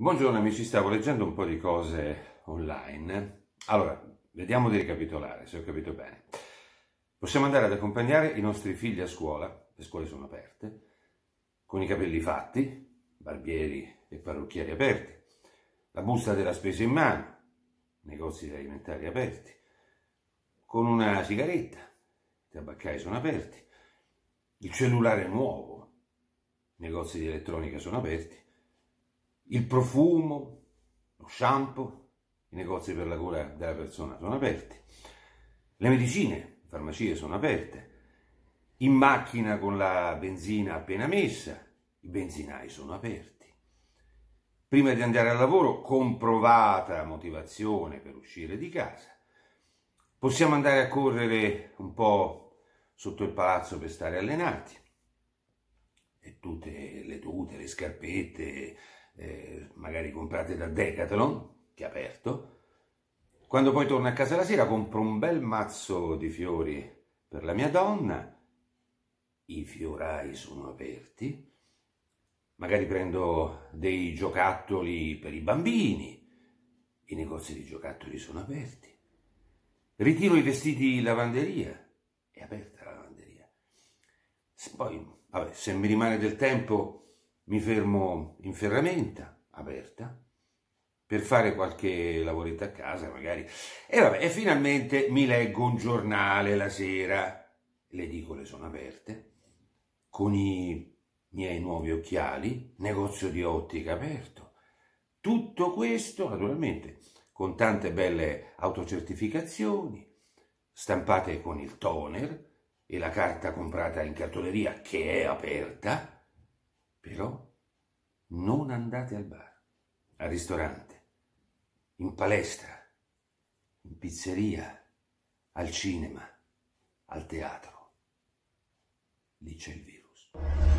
Buongiorno amici, stavo leggendo un po' di cose online. Allora, vediamo di ricapitolare, se ho capito bene. Possiamo andare ad accompagnare i nostri figli a scuola, le scuole sono aperte, con i capelli fatti, barbieri e parrucchieri aperti, la busta della spesa in mano, negozi alimentari aperti, con una sigaretta, i tabaccai sono aperti, il cellulare nuovo, negozi di elettronica sono aperti, il profumo, lo shampoo, i negozi per la cura della persona sono aperti, le medicine, le farmacie sono aperte, in macchina con la benzina appena messa, i benzinai sono aperti. Prima di andare al lavoro, comprovata motivazione per uscire di casa, possiamo andare a correre un po' sotto il palazzo per stare allenati. E tutte le tute, le scarpette, eh, magari comprate da Decathlon, che è aperto. Quando poi torno a casa la sera compro un bel mazzo di fiori per la mia donna, i fiorai sono aperti, magari prendo dei giocattoli per i bambini, i negozi di giocattoli sono aperti, ritiro i vestiti in lavanderia, è aperta la lavanderia. Poi, vabbè, se mi rimane del tempo, mi fermo in ferramenta aperta per fare qualche lavoretto a casa magari e vabbè e finalmente mi leggo un giornale la sera le edicole sono aperte con i miei nuovi occhiali negozio di ottica aperto tutto questo naturalmente con tante belle autocertificazioni stampate con il toner e la carta comprata in cartoleria che è aperta però non andate al bar, al ristorante, in palestra, in pizzeria, al cinema, al teatro. Lì c'è il virus.